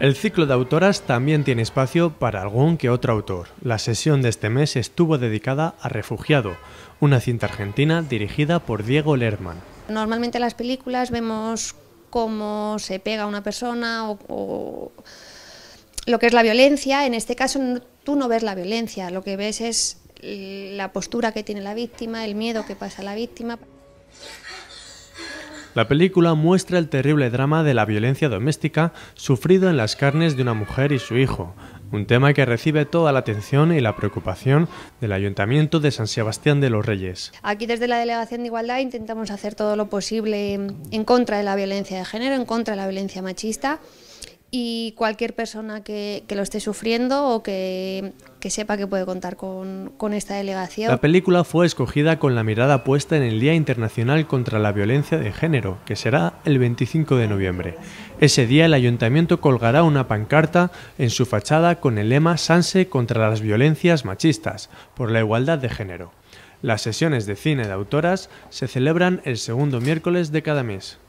El ciclo de autoras también tiene espacio para algún que otro autor. La sesión de este mes estuvo dedicada a Refugiado, una cinta argentina dirigida por Diego Lerman. Normalmente en las películas vemos cómo se pega a una persona o, lo que es la violencia. En este caso tú no ves la violencia, lo que ves es la postura que tiene la víctima, el miedo que pasa a la víctima. La película muestra el terrible drama de la violencia doméstica sufrido en las carnes de una mujer y su hijo, un tema que recibe toda la atención y la preocupación del Ayuntamiento de San Sebastián de los Reyes. Aquí desde la Delegación de Igualdad intentamos hacer todo lo posible en contra de la violencia de género, en contra de la violencia machista y cualquier persona que, lo esté sufriendo o que, sepa que puede contar con, con, esta delegación. La película fue escogida con la mirada puesta en el Día Internacional contra la Violencia de Género, que será el 25 de noviembre. Ese día el ayuntamiento colgará una pancarta en su fachada con el lema Sanse contra las violencias machistas, por la igualdad de género. Las sesiones de cine de autoras se celebran el segundo miércoles de cada mes.